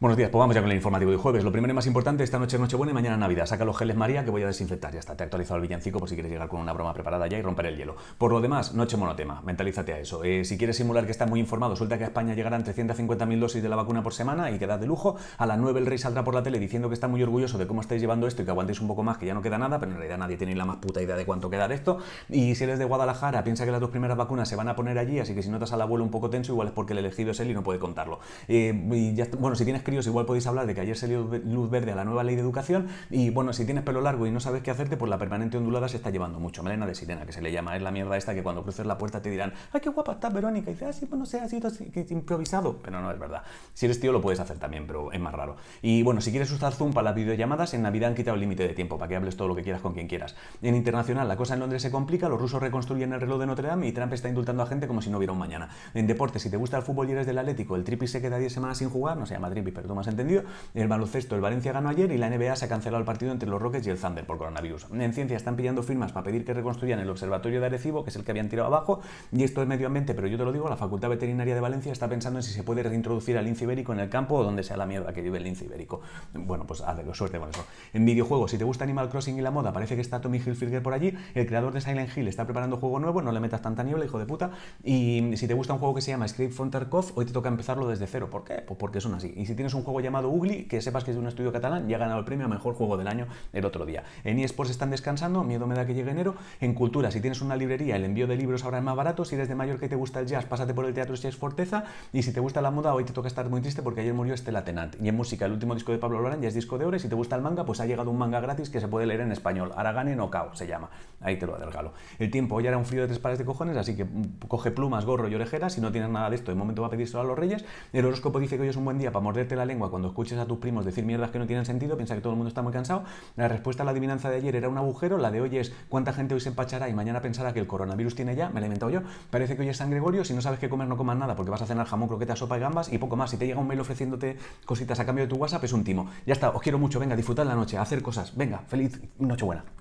Buenos días, pues vamos ya con el informativo de jueves. Lo primero y más importante, esta noche es Nochebuena y mañana Navidad. Saca los geles María que voy a desinfectar. Ya está, te he actualizado el villancico por si quieres llegar con una broma preparada ya y romper el hielo. Por lo demás, noche monotema, mentalízate a eso. Eh, si quieres simular que estás muy informado, suelta que a España llegarán 350.000 dosis de la vacuna por semana y quedad de lujo. A las 9 el rey saldrá por la tele diciendo que está muy orgulloso de cómo estáis llevando esto y que aguantéis un poco más, que ya no queda nada, pero en realidad nadie tiene la más puta idea de cuánto queda de esto. Y si eres de Guadalajara, piensa que las dos primeras vacunas se van a poner allí, así que si notas al abuelo un poco tenso, igual es porque el elegido es él y no puede contarlo. Eh, y ya, bueno, si tienes igual podéis hablar de que ayer salió luz verde a la nueva ley de educación y bueno, si tienes pelo largo y no sabes qué hacerte, por pues la permanente ondulada se está llevando mucho. Melena de sirena, que se le llama, es la mierda esta que cuando cruces la puerta te dirán, ¡ay, qué guapa está Verónica! Y dices, ah, sí, pues no sé, ha sido improvisado. Pero no es verdad. Si eres tío lo puedes hacer también, pero es más raro. Y bueno, si quieres usar Zoom para las videollamadas, en Navidad han quitado el límite de tiempo para que hables todo lo que quieras con quien quieras. En internacional la cosa en Londres se complica, los rusos reconstruyen el reloj de Notre Dame y Trump está indultando a gente como si no hubiera un mañana. En deporte, si te gusta el fútbol y eres del Atlético, el Tripi se queda 10 semanas sin jugar, no se llama Tripi, pero tú me has entendido. el baloncesto, el Valencia ganó ayer y la NBA se ha cancelado el partido entre los Rockets y el Thunder por coronavirus. En ciencia están pillando firmas para pedir que reconstruyan el observatorio de Arecibo, que es el que habían tirado abajo, y esto es medio ambiente, pero yo te lo digo, la Facultad Veterinaria de Valencia está pensando en si se puede reintroducir al lince ibérico en el campo o donde sea la mierda que vive el lince ibérico. Bueno, pues hazlo, suerte con eso. En videojuegos, si te gusta Animal Crossing y la moda, parece que está Tommy Hilfiger por allí, el creador de Silent Hill está preparando un juego nuevo, no le metas tanta niebla, hijo de puta, y si te gusta un juego que se llama Script Fontarkov, hoy te toca empezarlo desde cero. ¿Por qué? Pues porque son así. Y si tienes un juego llamado Ugly, que sepas que es de un estudio catalán ya ha ganado el premio a mejor juego del año el otro día. En eSports están descansando, miedo me da que llegue enero. En cultura, si tienes una librería, el envío de libros ahora es más barato. Si eres de Mallorca te gusta el jazz, pásate por el Teatro si es Forteza. Y si te gusta la moda, hoy te toca estar muy triste porque ayer murió Estela Tenant. Y en música, el último disco de Pablo Lorán ya es disco de oro. Y si te gusta el manga, pues ha llegado un manga gratis que se puede leer en español. Aragane no Cao se llama. Ahí te lo adelgalo. El tiempo, hoy era un frío de tres pares de cojones, así que mm, coge plumas, gorro y orejeras. Si no tienes nada de esto, de momento va a solo a los reyes. El horóscopo dice que hoy es un buen día para morderte la lengua cuando escuches a tus primos decir mierdas que no tienen sentido, piensa que todo el mundo está muy cansado. La respuesta a la adivinanza de ayer era un agujero, la de hoy es cuánta gente hoy se empachará y mañana pensará que el coronavirus tiene ya, me la he inventado yo. Parece que hoy es San Gregorio, si no sabes qué comer no comas nada porque vas a cenar jamón, croquetas, sopa y gambas y poco más. Si te llega un mail ofreciéndote cositas a cambio de tu WhatsApp es un timo. Ya está, os quiero mucho, venga, disfrutad la noche, hacer cosas. Venga, feliz noche buena.